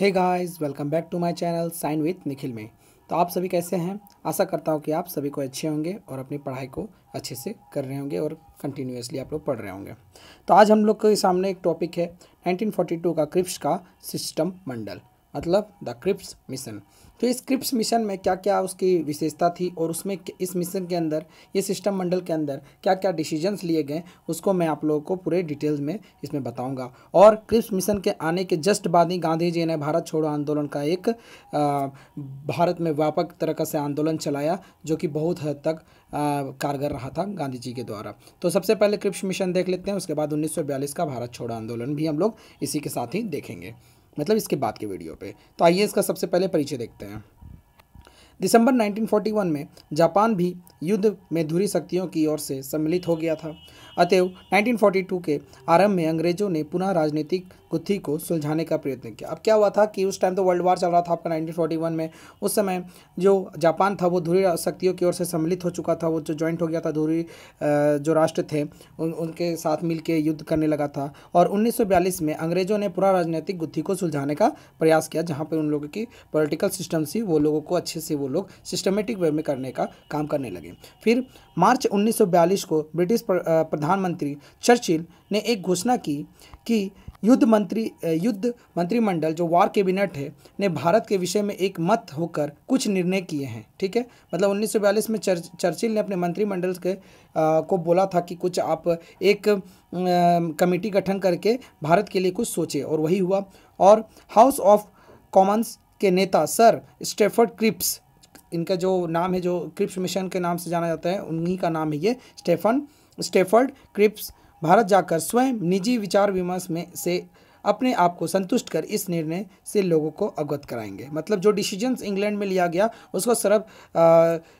hey guys welcome back to my channel sign with Nikhil में तो आप सभी कैसे हैं आशा करता हूँ कि आप सभी को अच्छे होंगे और अपनी पढ़ाई को अच्छे से कर रहे होंगे और कंटिन्यूसली आप लोग पढ़ रहे होंगे तो आज हम लोग के सामने एक टॉपिक है 1942 का क्रिप्स का सिस्टम मंडल मतलब द क्रिप्स मिशन तो इस क्रिप्स मिशन में क्या क्या उसकी विशेषता थी और उसमें इस मिशन के अंदर ये सिस्टम मंडल के अंदर क्या क्या डिसीजंस लिए गए उसको मैं आप लोगों को पूरे डिटेल्स में इसमें बताऊंगा और क्रिप्स मिशन के आने के जस्ट बाद ही गांधी जी ने भारत छोड़ो आंदोलन का एक आ, भारत में व्यापक तरह से आंदोलन चलाया जो कि बहुत हद तक आ, कारगर रहा था गांधी जी के द्वारा तो सबसे पहले क्रिप्स मिशन देख लेते हैं उसके बाद उन्नीस का भारत छोड़ो आंदोलन भी हम लोग इसी के साथ ही देखेंगे मतलब इसके बाद के वीडियो पे तो आइए इसका सबसे पहले परिचय देखते हैं दिसंबर 1941 में जापान भी युद्ध में धुरी शक्तियों की ओर से सम्मिलित हो गया था अतएव 1942 के आरंभ में अंग्रेजों ने पुनः राजनीतिक गुत्थी को सुलझाने का प्रयत्न किया अब क्या हुआ था कि उस टाइम तो वर्ल्ड वार चल रहा था आपका 1941 में उस समय जो जापान था वो धुरी शक्तियों की ओर से सम्मिलित हो चुका था वो जो ज्वाइंट हो गया था धुरी जो राष्ट्र थे उन उनके साथ मिल के युद्ध करने लगा था और उन्नीस में अंग्रेजों ने पूरा राजनीतिक गुत्थी को सुलझाने का प्रयास किया जहाँ पर उन लोगों की पोलिटिकल सिस्टम थी वो लोगों को अच्छे से वो लोग सिस्टमेटिक वे में करने का काम करने लगे फिर मार्च उन्नीस को ब्रिटिश प्रधानमंत्री चर्चिल ने एक घोषणा की कि युद्ध मंत्री युद्ध मंत्रिमंडल जो वॉर कैबिनेट है ने भारत के विषय में एक मत होकर कुछ निर्णय किए हैं ठीक है मतलब 1942 में चर्च चर्चिल ने अपने मंत्रिमंडल के आ, को बोला था कि कुछ आप एक आ, कमेटी गठन करके भारत के लिए कुछ सोचे और वही हुआ और हाउस ऑफ कॉमन्स के नेता सर स्टेफर्ड क्रिप्स इनका जो नाम है जो क्रिप्स मिशन के नाम से जाना जाता है उन्हीं का नाम है ये स्टेफन स्टेफर्ड क्रिप्स भारत जाकर स्वयं निजी विचार विमर्श में से अपने आप को संतुष्ट कर इस निर्णय से लोगों को अवगत कराएंगे मतलब जो डिसीजंस इंग्लैंड में लिया गया उसको सरब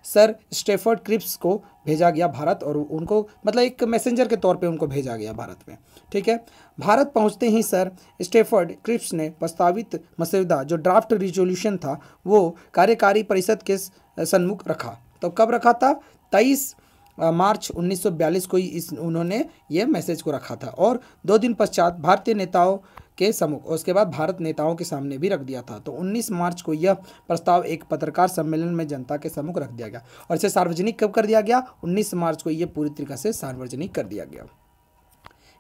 सर स्टेफर्ड क्रिप्स को भेजा गया भारत और उनको मतलब एक मैसेंजर के तौर पे उनको भेजा गया भारत में ठीक है भारत पहुंचते ही सर स्टेफर्ड क्रिप्स ने प्रस्तावित मसौदा जो ड्राफ्ट रिजोल्यूशन था वो कार्यकारी परिषद के सन्मुख रखा तो कब रखा था तेईस मार्च 1942 को ही इस उन्होंने ये मैसेज को रखा था और दो दिन पश्चात भारतीय नेताओं के सम्मुख और उसके बाद भारत नेताओं के सामने भी रख दिया था तो 19 मार्च को यह प्रस्ताव एक पत्रकार सम्मेलन में जनता के सम्मुख रख दिया गया और इसे सार्वजनिक कब कर दिया गया 19 मार्च को यह पूरी तरीके से सार्वजनिक कर दिया गया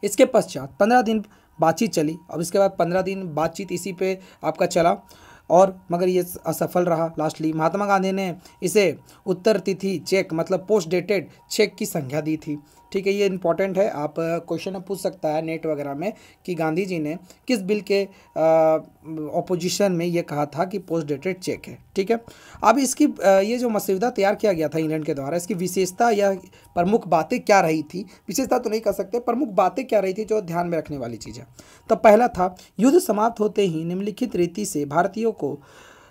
इसके पश्चात पंद्रह दिन बातचीत चली अब इसके बाद पंद्रह दिन बातचीत इसी पे आपका चला और मगर ये असफल रहा लास्टली महात्मा गांधी ने इसे उत्तर तिथि चेक मतलब पोस्ट डेटेड चेक की संख्या दी थी ठीक है ये इंपॉर्टेंट है आप क्वेश्चन पूछ सकता है नेट वगैरह में कि गांधी जी ने किस बिल के ऑपोजिशन में ये कहा था कि पोस्ट डेटेड चेक है ठीक है अब इसकी आ, ये जो मसविदा तैयार किया गया था इंग्लैंड के द्वारा इसकी विशेषता या प्रमुख बातें क्या रही थी विशेषता तो नहीं कह सकते प्रमुख बातें क्या रही थी जो ध्यान में रखने वाली चीज़ है तो पहला था युद्ध समाप्त होते ही निम्नलिखित रीति से भारतीयों को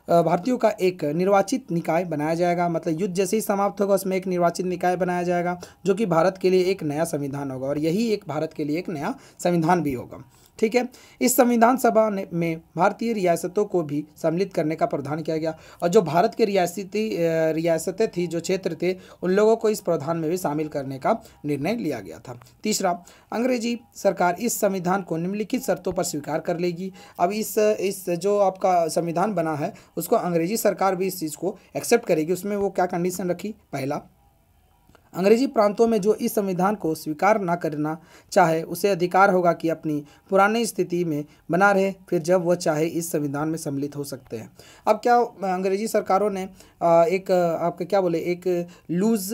भारतीयों का एक निर्वाचित निकाय बनाया जाएगा मतलब युद्ध जैसे ही समाप्त होगा उसमें एक निर्वाचित निकाय बनाया जाएगा जो कि भारत के लिए एक नया संविधान होगा और यही एक भारत के लिए एक नया संविधान भी होगा ठीक है इस संविधान सभा में भारतीय रियासतों को भी सम्मिलित करने का प्रावधान किया गया और जो भारत के रियासती रियासतें थी जो क्षेत्र थे उन लोगों को इस प्रावधान में भी शामिल करने का निर्णय लिया गया था तीसरा अंग्रेजी सरकार इस संविधान को निम्नलिखित शर्तों पर स्वीकार कर लेगी अब इस इस जो आपका संविधान बना है उसको अंग्रेजी सरकार भी इस चीज़ को एक्सेप्ट करेगी उसमें वो क्या कंडीशन रखी पहला अंग्रेजी प्रांतों में जो इस संविधान को स्वीकार न करना चाहे उसे अधिकार होगा कि अपनी पुरानी स्थिति में बना रहे फिर जब वह चाहे इस संविधान में सम्मिलित हो सकते हैं अब क्या अंग्रेजी सरकारों ने एक आपके क्या बोले एक लूज़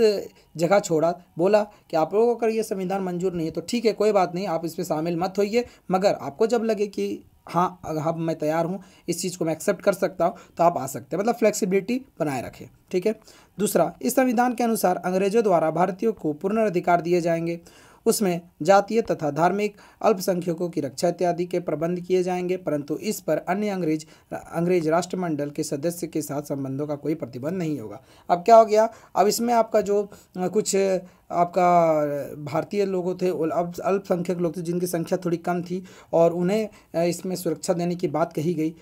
जगह छोड़ा बोला कि आप लोगों को अगर ये संविधान मंजूर नहीं है तो ठीक है कोई बात नहीं आप इसमें शामिल मत होइए मगर आपको जब लगे कि हाँ अगर हम हाँ, मैं तैयार हूँ इस चीज़ को मैं एक्सेप्ट कर सकता हूँ तो आप आ सकते हैं मतलब फ्लेक्सिबिलिटी बनाए रखें ठीक है दूसरा इस संविधान के अनुसार अंग्रेजों द्वारा भारतीयों को पूर्ण अधिकार दिए जाएंगे उसमें जातीय तथा धार्मिक अल्पसंख्यकों की रक्षा इत्यादि के प्रबंध किए जाएंगे परंतु इस पर अन्य अंग्रेज अंग्रेज राष्ट्रमंडल के सदस्य के साथ संबंधों का कोई प्रतिबंध नहीं होगा अब क्या हो गया अब इसमें आपका जो कुछ आपका भारतीय लोगों थे अब अल्पसंख्यक लोग थे जिनकी संख्या थोड़ी कम थी और उन्हें इसमें सुरक्षा देने की बात कही गई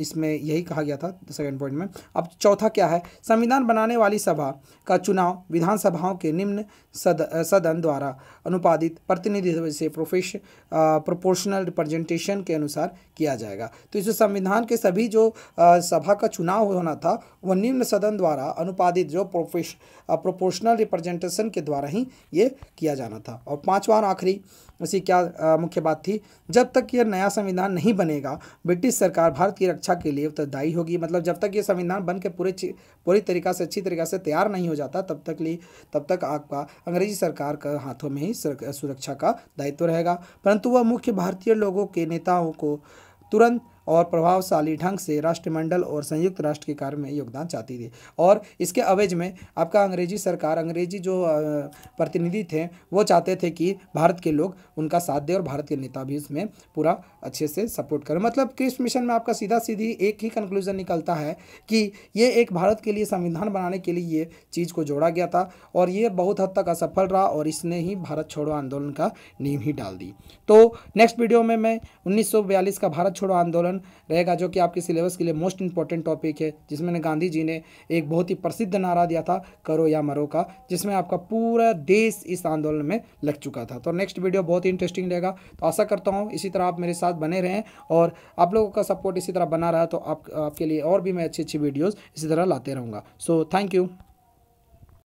इसमें यही कहा गया था सेकेंड पॉइंट में अब चौथा क्या है संविधान बनाने वाली सभा का चुनाव विधानसभाओं के निम्न सद, सदन द्वारा अनुपादित प्रतिनिधित्व से प्रोफेश प्रोपोर्शनल रिप्रेजेंटेशन के अनुसार किया जाएगा तो इस संविधान के सभी जो आ, सभा का चुनाव होना था वह निम्न सदन द्वारा अनुपादित जो प्रोफेश प्रोपोर्शनल रिप्रेजेंटेशन के द्वारा ही ये किया जाना था और पाँचवा और आखिरी उसी क्या मुख्य बात थी जब तक यह नया संविधान नहीं बनेगा ब्रिटिश सरकार भारत की रक्षा सुरक्षा के लिए उत्तरदायी होगी मतलब जब तक ये संविधान बन के पूरे पूरी तरीका से अच्छी तरीका से तैयार नहीं हो जाता तब तक लिए तब तक आपका अंग्रेजी सरकार का हाथों में ही सुरक्षा का दायित्व रहेगा परंतु वह मुख्य भारतीय लोगों के नेताओं को तुरंत और प्रभावशाली ढंग से राष्ट्रमंडल और संयुक्त राष्ट्र के कार्य में योगदान चाहती थी और इसके अवैज में आपका अंग्रेजी सरकार अंग्रेजी जो प्रतिनिधि थे वो चाहते थे कि भारत के लोग उनका साथ दें और भारत के नेता भी उसमें पूरा अच्छे से सपोर्ट करें मतलब क्रिस्ट मिशन में आपका सीधा सीधी एक ही कंक्लूजन निकलता है कि ये एक भारत के लिए संविधान बनाने के लिए ये चीज़ को जोड़ा गया था और ये बहुत हद तक असफल रहा और इसने ही भारत छोड़ो आंदोलन का नींव ही डाल दी तो नेक्स्ट वीडियो में मैं 1942 का भारत छोड़ो आंदोलन रहेगा जो कि आपके सिलेबस के लिए मोस्ट इंपॉर्टेंट टॉपिक है जिसमें गांधी जी ने एक बहुत ही प्रसिद्ध नारा दिया था करो या मरो का जिसमें आपका पूरा देश इस आंदोलन में लग चुका था तो नेक्स्ट वीडियो बहुत ही इंटरेस्टिंग रहेगा तो आशा करता हूँ इसी तरह आप मेरे साथ बने रहें और आप लोगों का सपोर्ट इसी तरह बना रहा तो आप, आपके लिए और भी मैं अच्छी अच्छी वीडियोज़ इसी तरह लाते रहूँगा सो थैंक यू